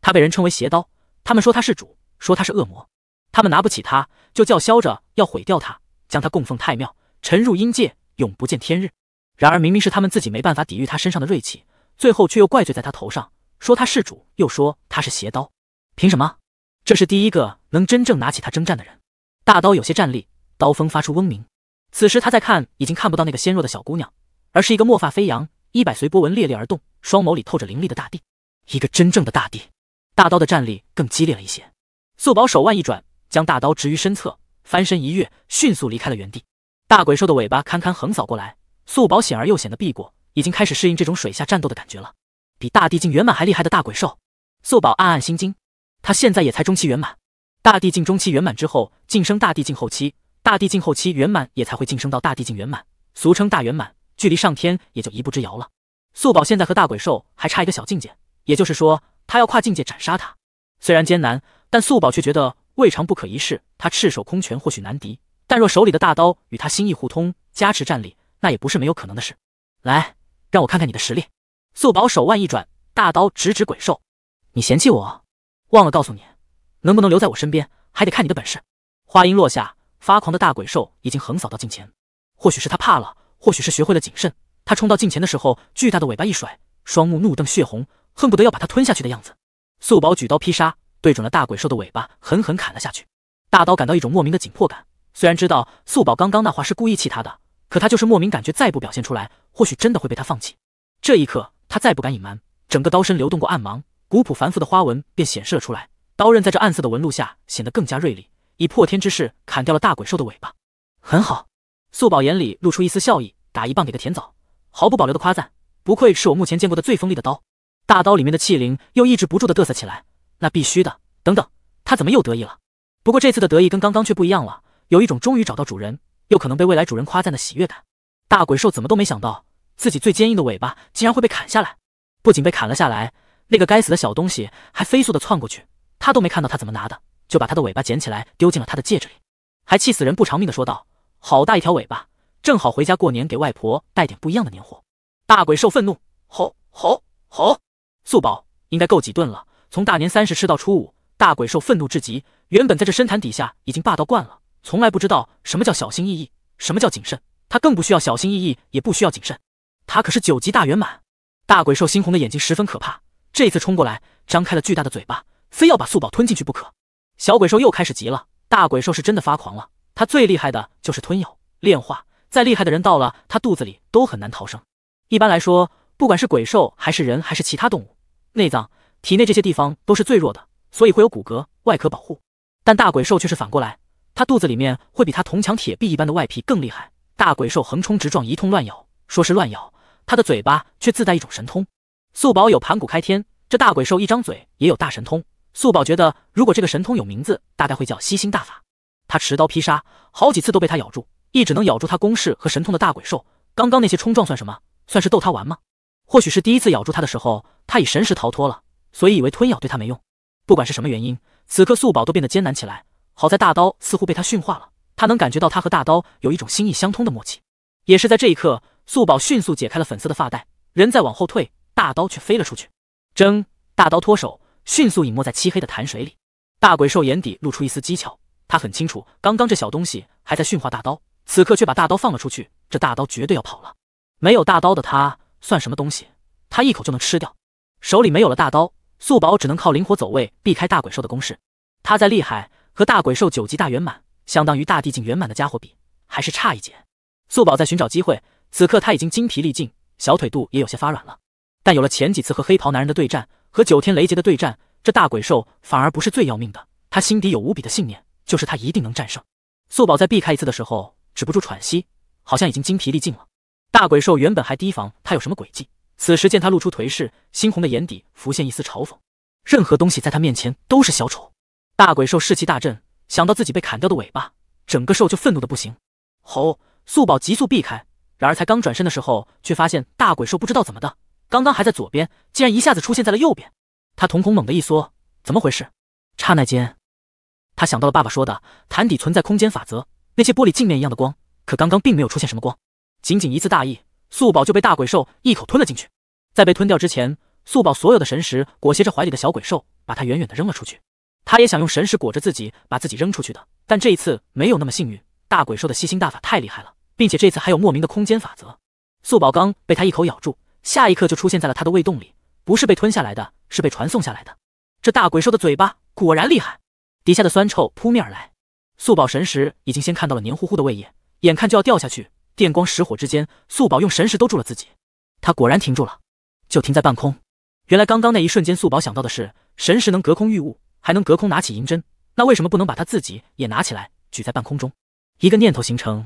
他被人称为邪刀，他们说他是主，说他是恶魔。他们拿不起他，就叫嚣着要毁掉他，将他供奉太庙，沉入阴界，永不见天日。然而，明明是他们自己没办法抵御他身上的锐气，最后却又怪罪在他头上。说他是主，又说他是邪刀，凭什么？这是第一个能真正拿起他征战的人。大刀有些战栗，刀锋发出嗡鸣。此时他在看，已经看不到那个纤弱的小姑娘，而是一个墨发飞扬，衣摆随波纹猎猎而动，双眸里透着凌厉的大地，一个真正的大地。大刀的战力更激烈了一些。素宝手腕一转，将大刀直于身侧，翻身一跃，迅速离开了原地。大鬼兽的尾巴堪堪横扫过来，素宝险而又险的避过，已经开始适应这种水下战斗的感觉了。比大帝境圆满还厉害的大鬼兽，素宝暗暗心惊。他现在也才中期圆满，大帝境中期圆满之后晋升大帝境后期，大帝境后期圆满也才会晋升到大帝境圆满，俗称大圆满，距离上天也就一步之遥了。素宝现在和大鬼兽还差一个小境界，也就是说，他要跨境界斩杀他，虽然艰难，但素宝却觉得未尝不可一试。他赤手空拳或许难敌，但若手里的大刀与他心意互通，加持战力，那也不是没有可能的事。来，让我看看你的实力。素宝手腕一转，大刀直指鬼兽。你嫌弃我？忘了告诉你，能不能留在我身边，还得看你的本事。话音落下，发狂的大鬼兽已经横扫到近前。或许是他怕了，或许是学会了谨慎。他冲到近前的时候，巨大的尾巴一甩，双目怒瞪，血红，恨不得要把他吞下去的样子。素宝举刀劈杀，对准了大鬼兽的尾巴，狠狠砍了下去。大刀感到一种莫名的紧迫感。虽然知道素宝刚刚那话是故意气他的，可他就是莫名感觉，再不表现出来，或许真的会被他放弃。这一刻。他再不敢隐瞒，整个刀身流动过暗芒，古朴繁复的花纹便显示了出来。刀刃在这暗色的纹路下显得更加锐利，以破天之势砍掉了大鬼兽的尾巴。很好，素宝眼里露出一丝笑意，打一棒给个甜枣，毫不保留的夸赞，不愧是我目前见过的最锋利的刀。大刀里面的器灵又抑制不住的嘚瑟起来，那必须的。等等，他怎么又得意了？不过这次的得意跟刚刚却不一样了，有一种终于找到主人，又可能被未来主人夸赞的喜悦感。大鬼兽怎么都没想到。自己最坚硬的尾巴竟然会被砍下来，不仅被砍了下来，那个该死的小东西还飞速的窜过去，他都没看到他怎么拿的，就把他的尾巴捡起来丢进了他的戒指里，还气死人不偿命的说道：“好大一条尾巴，正好回家过年给外婆带点不一样的年货。”大鬼兽愤怒，吼吼吼！素宝应该够几顿了。从大年三十吃到初五，大鬼兽愤怒至极。原本在这深潭底下已经霸道惯了，从来不知道什么叫小心翼翼，什么叫谨慎，他更不需要小心翼翼，也不需要谨慎。他可是九级大圆满，大鬼兽猩红的眼睛十分可怕，这次冲过来，张开了巨大的嘴巴，非要把素宝吞进去不可。小鬼兽又开始急了，大鬼兽是真的发狂了。他最厉害的就是吞咬炼化，再厉害的人到了他肚子里都很难逃生。一般来说，不管是鬼兽还是人还是其他动物，内脏、体内这些地方都是最弱的，所以会有骨骼外壳保护。但大鬼兽却是反过来，他肚子里面会比他铜墙铁壁一般的外皮更厉害。大鬼兽横冲直撞，一通乱咬，说是乱咬。他的嘴巴却自带一种神通，素宝有盘古开天，这大鬼兽一张嘴也有大神通。素宝觉得，如果这个神通有名字，大概会叫吸星大法。他持刀劈杀，好几次都被他咬住，一直能咬住他攻势和神通的大鬼兽。刚刚那些冲撞算什么？算是逗他玩吗？或许是第一次咬住他的时候，他以神识逃脱了，所以以为吞咬对他没用。不管是什么原因，此刻素宝都变得艰难起来。好在大刀似乎被他驯化了，他能感觉到他和大刀有一种心意相通的默契。也是在这一刻。素宝迅速解开了粉色的发带，人在往后退，大刀却飞了出去。争，大刀脱手，迅速隐没在漆黑的潭水里。大鬼兽眼底露出一丝讥诮，他很清楚，刚刚这小东西还在驯化大刀，此刻却把大刀放了出去，这大刀绝对要跑了。没有大刀的他算什么东西？他一口就能吃掉。手里没有了大刀，素宝只能靠灵活走位避开大鬼兽的攻势。他再厉害，和大鬼兽九级大圆满，相当于大地境圆满的家伙比，还是差一截。素宝在寻找机会。此刻他已经精疲力尽，小腿肚也有些发软了。但有了前几次和黑袍男人的对战，和九天雷劫的对战，这大鬼兽反而不是最要命的。他心底有无比的信念，就是他一定能战胜素宝。在避开一次的时候，止不住喘息，好像已经精疲力尽了。大鬼兽原本还提防他有什么诡计，此时见他露出颓势，猩红的眼底浮现一丝嘲讽。任何东西在他面前都是小丑。大鬼兽士气大振，想到自己被砍掉的尾巴，整个兽就愤怒的不行。吼！素宝急速避开。然而才刚转身的时候，却发现大鬼兽不知道怎么的，刚刚还在左边，竟然一下子出现在了右边。他瞳孔猛地一缩，怎么回事？刹那间，他想到了爸爸说的潭底存在空间法则，那些玻璃镜面一样的光，可刚刚并没有出现什么光。仅仅一次大意，素宝就被大鬼兽一口吞了进去。在被吞掉之前，素宝所有的神识裹挟着怀里的小鬼兽，把他远远的扔了出去。他也想用神识裹着自己，把自己扔出去的，但这一次没有那么幸运，大鬼兽的吸星大法太厉害了。并且这次还有莫名的空间法则，素宝刚被他一口咬住，下一刻就出现在了他的胃洞里，不是被吞下来的，是被传送下来的。这大鬼兽的嘴巴果然厉害，底下的酸臭扑面而来。素宝神识已经先看到了黏糊糊的胃液，眼看就要掉下去，电光石火之间，素宝用神识兜住了自己，他果然停住了，就停在半空。原来刚刚那一瞬间，素宝想到的是神识能隔空御物，还能隔空拿起银针，那为什么不能把他自己也拿起来，举在半空中？一个念头形成。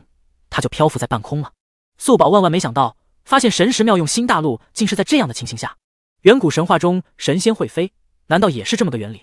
他就漂浮在半空了。素宝万万没想到，发现神石妙用新大陆竟是在这样的情形下。远古神话中神仙会飞，难道也是这么个原理？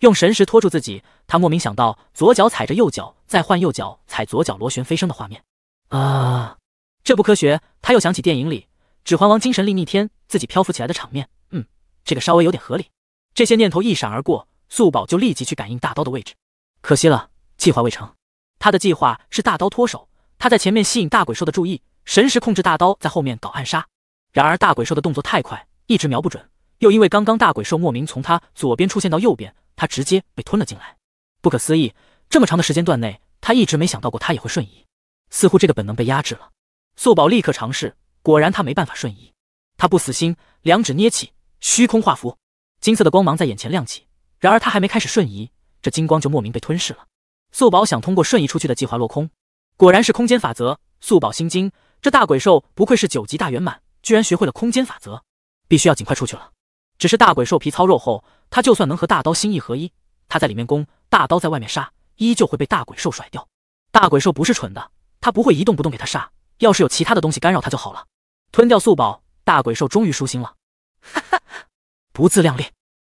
用神石拖住自己，他莫名想到左脚踩着右脚，再换右脚踩左脚，螺旋飞升的画面。啊，这不科学。他又想起电影里《指环王》精神力逆天，自己漂浮起来的场面。嗯，这个稍微有点合理。这些念头一闪而过，素宝就立即去感应大刀的位置。可惜了，计划未成。他的计划是大刀脱手。他在前面吸引大鬼兽的注意，神识控制大刀在后面搞暗杀。然而大鬼兽的动作太快，一直瞄不准，又因为刚刚大鬼兽莫名从他左边出现到右边，他直接被吞了进来。不可思议，这么长的时间段内，他一直没想到过他也会瞬移，似乎这个本能被压制了。素宝立刻尝试，果然他没办法瞬移。他不死心，两指捏起虚空画符，金色的光芒在眼前亮起。然而他还没开始瞬移，这金光就莫名被吞噬了。素宝想通过瞬移出去的计划落空。果然是空间法则，素宝心经。这大鬼兽不愧是九级大圆满，居然学会了空间法则。必须要尽快出去了。只是大鬼兽皮糙肉厚，他就算能和大刀心意合一，他在里面攻，大刀在外面杀，依旧会被大鬼兽甩掉。大鬼兽不是蠢的，他不会一动不动给他杀。要是有其他的东西干扰他就好了。吞掉素宝，大鬼兽终于舒心了。哈哈，不自量力。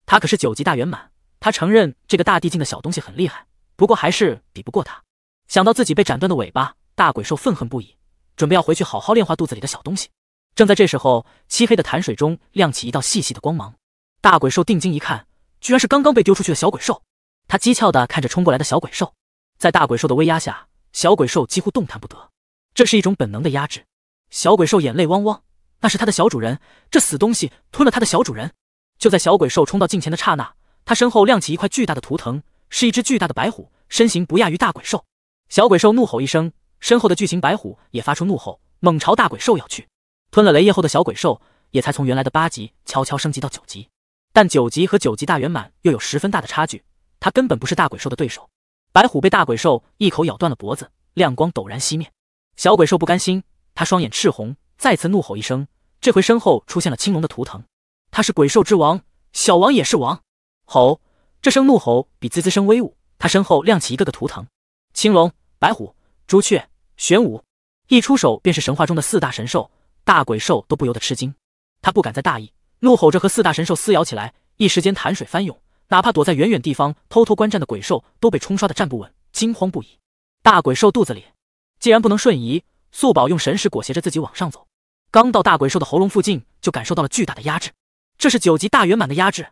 他可是九级大圆满，他承认这个大地境的小东西很厉害，不过还是比不过他。想到自己被斩断的尾巴，大鬼兽愤恨不已，准备要回去好好炼化肚子里的小东西。正在这时候，漆黑的潭水中亮起一道细细的光芒。大鬼兽定睛一看，居然是刚刚被丢出去的小鬼兽。他讥诮地看着冲过来的小鬼兽，在大鬼兽的威压下，小鬼兽几乎动弹不得。这是一种本能的压制。小鬼兽眼泪汪汪，那是他的小主人，这死东西吞了他的小主人。就在小鬼兽冲到近前的刹那，他身后亮起一块巨大的图腾，是一只巨大的白虎，身形不亚于大鬼兽。小鬼兽怒吼一声，身后的巨型白虎也发出怒吼，猛朝大鬼兽咬去。吞了雷液后的小鬼兽也才从原来的八级悄悄升级到九级，但九级和九级大圆满又有十分大的差距，他根本不是大鬼兽的对手。白虎被大鬼兽一口咬断了脖子，亮光陡然熄灭。小鬼兽不甘心，他双眼赤红，再次怒吼一声。这回身后出现了青龙的图腾，他是鬼兽之王，小王也是王。吼！这声怒吼比滋滋声威武。他身后亮起一个个图腾。青龙、白虎、朱雀、玄武，一出手便是神话中的四大神兽。大鬼兽都不由得吃惊，他不敢再大意，怒吼着和四大神兽撕咬起来。一时间潭水翻涌，哪怕躲在远远地方偷偷观战的鬼兽都被冲刷的站不稳，惊慌不已。大鬼兽肚子里，既然不能瞬移，素宝用神识裹挟着自己往上走。刚到大鬼兽的喉咙附近，就感受到了巨大的压制。这是九级大圆满的压制，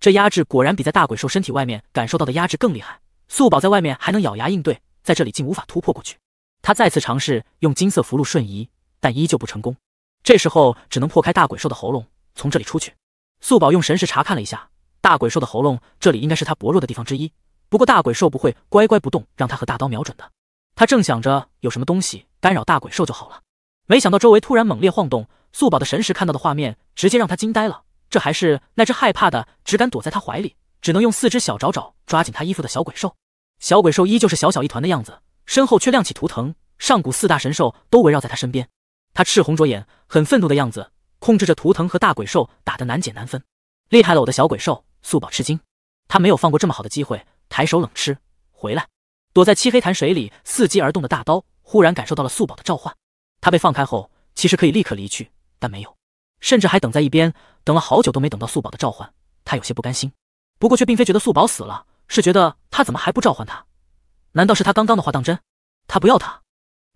这压制果然比在大鬼兽身体外面感受到的压制更厉害。素宝在外面还能咬牙应对，在这里竟无法突破过去。他再次尝试用金色符箓瞬移，但依旧不成功。这时候只能破开大鬼兽的喉咙，从这里出去。素宝用神识查看了一下大鬼兽的喉咙，这里应该是他薄弱的地方之一。不过大鬼兽不会乖乖不动，让他和大刀瞄准的。他正想着有什么东西干扰大鬼兽就好了，没想到周围突然猛烈晃动，素宝的神识看到的画面直接让他惊呆了。这还是那只害怕的，只敢躲在他怀里。只能用四只小爪爪抓紧他衣服的小鬼兽，小鬼兽依旧是小小一团的样子，身后却亮起图腾，上古四大神兽都围绕在他身边。他赤红着眼，很愤怒的样子，控制着图腾和大鬼兽打得难解难分。厉害了我的小鬼兽！素宝吃惊，他没有放过这么好的机会，抬手冷吃回来！”躲在漆黑潭水里伺机而动的大刀忽然感受到了素宝的召唤。他被放开后，其实可以立刻离去，但没有，甚至还等在一边，等了好久都没等到素宝的召唤，他有些不甘心。不过却并非觉得素宝死了，是觉得他怎么还不召唤他？难道是他刚刚的话当真？他不要他？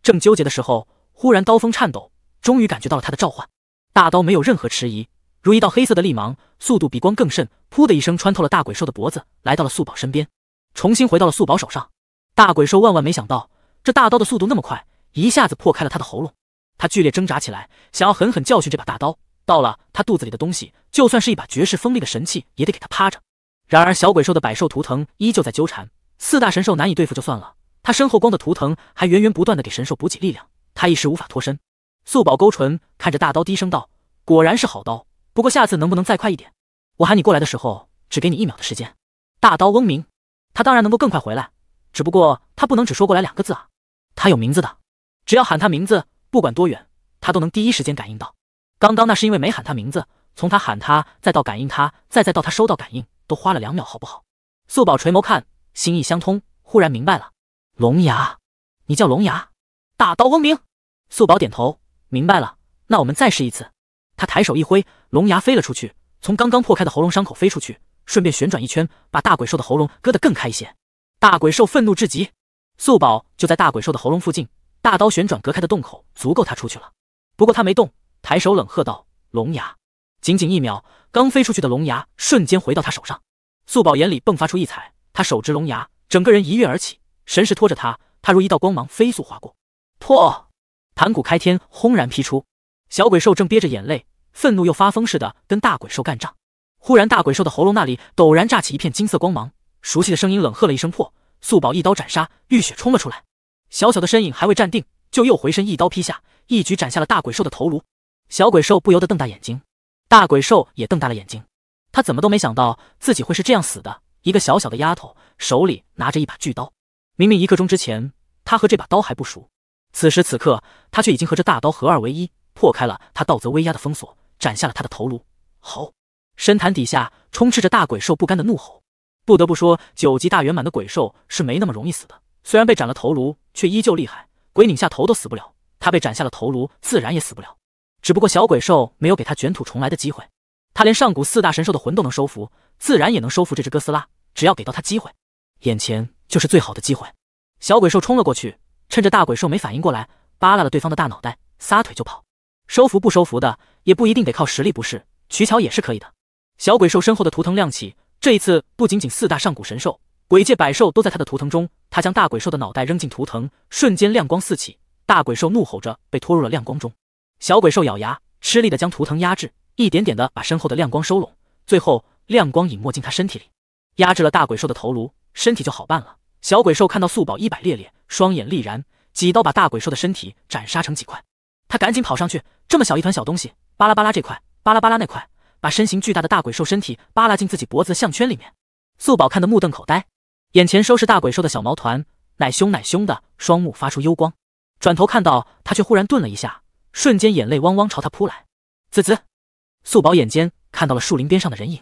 正纠结的时候，忽然刀锋颤抖，终于感觉到了他的召唤。大刀没有任何迟疑，如一道黑色的利芒，速度比光更甚，噗的一声穿透了大鬼兽的脖子，来到了素宝身边，重新回到了素宝手上。大鬼兽万万没想到这大刀的速度那么快，一下子破开了他的喉咙，他剧烈挣扎起来，想要狠狠教训这把大刀。到了他肚子里的东西，就算是一把绝世锋利的神器，也得给他趴着。然而，小鬼兽的百兽图腾依旧在纠缠，四大神兽难以对付就算了，他身后光的图腾还源源不断的给神兽补给力量，他一时无法脱身。素宝勾唇，看着大刀低声道：“果然是好刀，不过下次能不能再快一点？我喊你过来的时候，只给你一秒的时间。”大刀嗡鸣，他当然能够更快回来，只不过他不能只说“过来”两个字啊，他有名字的，只要喊他名字，不管多远，他都能第一时间感应到。刚刚那是因为没喊他名字。从他喊他，再到感应他，再再到他收到感应，都花了两秒，好不好？素宝垂眸看，心意相通，忽然明白了。龙牙，你叫龙牙？大刀嗡鸣。素宝点头，明白了。那我们再试一次。他抬手一挥，龙牙飞了出去，从刚刚破开的喉咙伤口飞出去，顺便旋转一圈，把大鬼兽的喉咙割得更开一些。大鬼兽愤怒至极，素宝就在大鬼兽的喉咙附近，大刀旋转隔开的洞口足够他出去了。不过他没动，抬手冷喝道：“龙牙。”仅仅一秒，刚飞出去的龙牙瞬间回到他手上。素宝眼里迸发出异彩，他手执龙牙，整个人一跃而起，神识拖着他，他如一道光芒飞速划过。破！盘古开天轰然劈出。小鬼兽正憋着眼泪，愤怒又发疯似的跟大鬼兽干仗。忽然，大鬼兽的喉咙那里陡然炸起一片金色光芒，熟悉的声音冷喝了一声：“破！”素宝一刀斩杀，浴血冲了出来。小小的身影还未站定，就又回身一刀劈下，一举斩下了大鬼兽的头颅。小鬼兽不由得瞪大眼睛。大鬼兽也瞪大了眼睛，他怎么都没想到自己会是这样死的。一个小小的丫头手里拿着一把巨刀，明明一刻钟之前他和这把刀还不熟，此时此刻他却已经和这大刀合二为一，破开了他道泽威压的封锁，斩下了他的头颅。吼！深潭底下充斥着大鬼兽不甘的怒吼。不得不说，九级大圆满的鬼兽是没那么容易死的。虽然被斩了头颅，却依旧厉害。鬼拧下头都死不了，他被斩下了头颅，自然也死不了。只不过小鬼兽没有给他卷土重来的机会，他连上古四大神兽的魂都能收服，自然也能收服这只哥斯拉。只要给到他机会，眼前就是最好的机会。小鬼兽冲了过去，趁着大鬼兽没反应过来，扒拉了对方的大脑袋，撒腿就跑。收服不收服的，也不一定得靠实力，不是取巧也是可以的。小鬼兽身后的图腾亮起，这一次不仅仅四大上古神兽，鬼界百兽都在他的图腾中。他将大鬼兽的脑袋扔进图腾，瞬间亮光四起，大鬼兽怒吼着被拖入了亮光中。小鬼兽咬牙，吃力的将图腾压制，一点点的把身后的亮光收拢，最后亮光隐没进他身体里，压制了大鬼兽的头颅，身体就好办了。小鬼兽看到素宝一百烈烈，双眼厉然，几刀把大鬼兽的身体斩杀成几块，他赶紧跑上去，这么小一团小东西，巴拉巴拉这块，巴拉巴拉那块，把身形巨大的大鬼兽身体扒拉进自己脖子项圈里面。素宝看得目瞪口呆，眼前收拾大鬼兽的小毛团，奶凶奶凶的，双目发出幽光，转头看到他却忽然顿了一下。瞬间眼泪汪汪朝他扑来，滋滋！素宝眼尖看到了树林边上的人影。